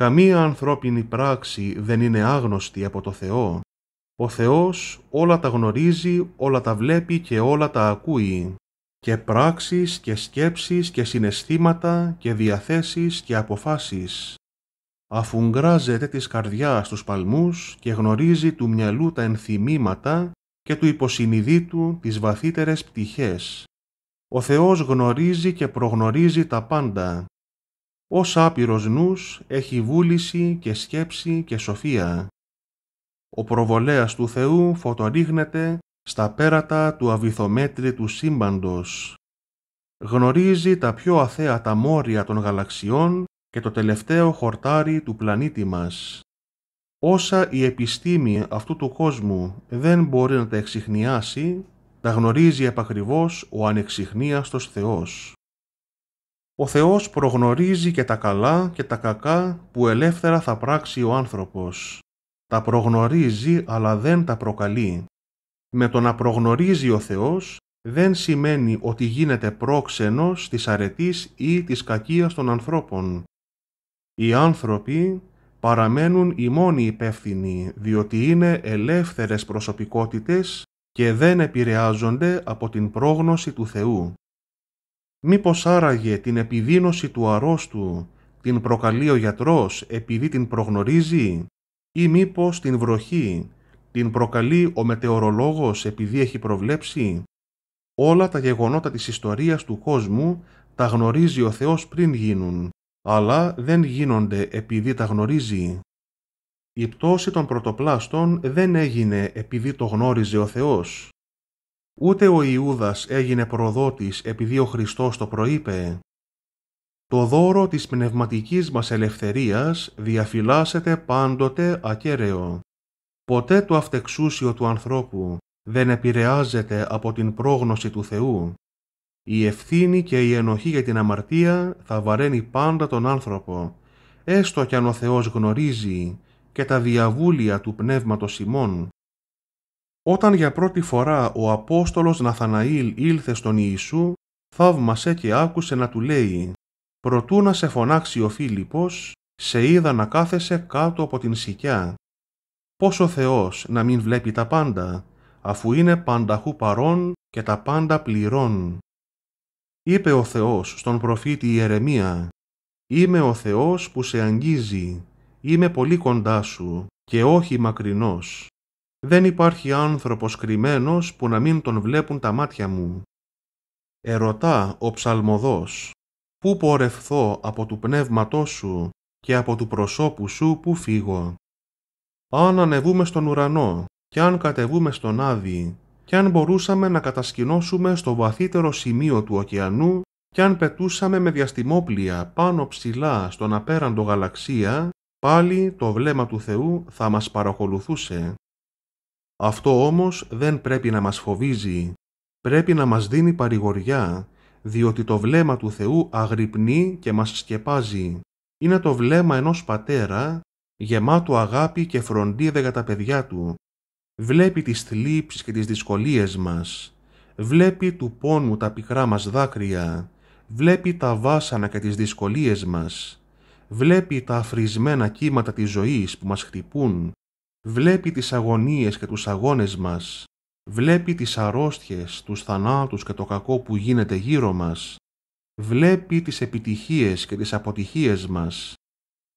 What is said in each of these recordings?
Καμία ανθρώπινη πράξη δεν είναι άγνωστη από το Θεό. Ο Θεός όλα τα γνωρίζει, όλα τα βλέπει και όλα τα ακούει. Και πράξεις και σκέψεις και συναισθήματα και διαθέσεις και αποφάσεις. Αφουγκράζεται της καρδιάς τους παλμούς και γνωρίζει του μυαλού τα ενθυμήματα και του υποσυνειδίτου τις βαθύτερες πτυχές. Ο Θεός γνωρίζει και προγνωρίζει τα πάντα ως άπειρος νους έχει βούληση και σκέψη και σοφία. Ο προβολέας του Θεού φωτορίγνεται στα πέρατα του του σύμπαντος. Γνωρίζει τα πιο αθέατα μόρια των γαλαξιών και το τελευταίο χορτάρι του πλανήτη μας. Όσα η επιστήμη αυτού του κόσμου δεν μπορεί να τα εξηχνιάσει, τα γνωρίζει επακριβώς ο ανεξιχνίαστος Θεός. Ο Θεός προγνωρίζει και τα καλά και τα κακά που ελεύθερα θα πράξει ο άνθρωπος. Τα προγνωρίζει αλλά δεν τα προκαλεί. Με το να προγνωρίζει ο Θεός δεν σημαίνει ότι γίνεται πρόξενος της αρετής ή της κακίας των ανθρώπων. Οι άνθρωποι παραμένουν οι μόνοι υπεύθυνοι διότι είναι ελεύθερες προσωπικότητες και δεν επηρεάζονται από την πρόγνωση του Θεού. Μήπως άραγε την επιδείνωση του αρρώστου την προκαλεί ο γιατρός επειδή την προγνωρίζει ή μήπως την βροχή την προκαλεί ο μετεωρολόγος επειδή έχει προβλέψει. Όλα τα γεγονότα της ιστορίας του κόσμου τα γνωρίζει ο Θεός πριν γίνουν, αλλά δεν γίνονται επειδή τα γνωρίζει. Η πτώση των πρωτοπλάστων δεν έγινε επειδή το γνώριζε ο Θεός. Ούτε ο Ιούδας έγινε προδότης επειδή ο Χριστός το προείπε. Το δώρο της πνευματικής μας ελευθερίας διαφυλάσσεται πάντοτε ακέραιο. Ποτέ το αυτεξούσιο του ανθρώπου δεν επηρεάζεται από την πρόγνωση του Θεού. Η ευθύνη και η ενοχή για την αμαρτία θα βαραίνει πάντα τον άνθρωπο, έστω κι αν ο Θεός γνωρίζει και τα διαβούλια του πνεύματος ημών. Όταν για πρώτη φορά ο Απόστολος Ναθαναήλ ήλθε στον Ιησού, θαύμασε και άκουσε να του λέει «Προτού να σε φωνάξει ο Φίλιππος, σε είδα να κάθεσαι κάτω από την σικιά. Πώς ο Θεός να μην βλέπει τα πάντα, αφού είναι πανταχού παρών και τα πάντα πληρών. Είπε ο Θεός στον προφήτη Ιερεμία «Είμαι ο Θεός που σε αγγίζει, είμαι πολύ κοντά σου και όχι μακρινός. Δεν υπάρχει άνθρωπος κρυμμένος που να μην τον βλέπουν τα μάτια μου. Ερωτά ο ψαλμοδός, πού πορευθώ από του πνεύματός σου και από του προσώπου σου που φύγω. Αν ανεβούμε στον ουρανό και αν κατεβούμε στον Άδη και αν μπορούσαμε να κατασκηνώσουμε στο βαθύτερο σημείο του ωκεανού και αν πετούσαμε με διαστημόπλια πάνω ψηλά στον απέραντο γαλαξία, πάλι το βλέμμα του Θεού θα μας παρακολουθούσε. Αυτό όμως δεν πρέπει να μας φοβίζει, πρέπει να μας δίνει παρηγοριά, διότι το βλέμμα του Θεού αγρυπνεί και μας σκεπάζει. Είναι το βλέμμα ενός πατέρα, γεμάτο αγάπη και φροντίδα για τα παιδιά του. Βλέπει τις θλίψεις και τις δυσκολίες μας. Βλέπει του πόνου τα πικρά μας δάκρυα. Βλέπει τα βάσανα και τις δυσκολίες μας. Βλέπει τα αφρισμένα κύματα της ζωής που μας χτυπούν βλέπει τις αγωνίες και τους αγώνες μας, βλέπει τις αρρώστιες, τους θανάτους και το κακό που γίνεται γύρω μας, βλέπει τις επιτυχίες και τις αποτυχίες μας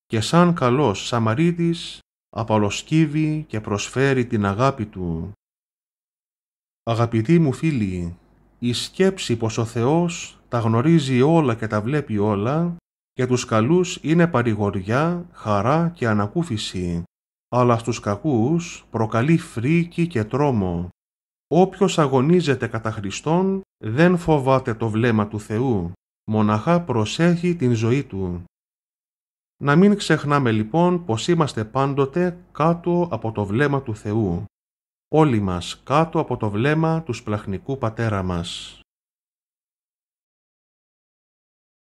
και σαν καλός Σαμαρίτης απαλοσκύβει και προσφέρει την αγάπη του. Αγαπητοί μου φίλοι, η σκέψη πως ο Θεός τα γνωρίζει όλα και τα βλέπει όλα, και τους καλούς είναι παρηγοριά, χαρά και ανακούφιση αλλά στους κακούς προκαλεί φρίκη και τρόμο. Όποιος αγωνίζεται κατά Χριστόν δεν φοβάται το βλέμμα του Θεού, μοναχά προσέχει την ζωή του. Να μην ξεχνάμε λοιπόν πως είμαστε πάντοτε κάτω από το βλέμμα του Θεού, όλοι μας κάτω από το βλέμμα του σπλαχνικού Πατέρα μας.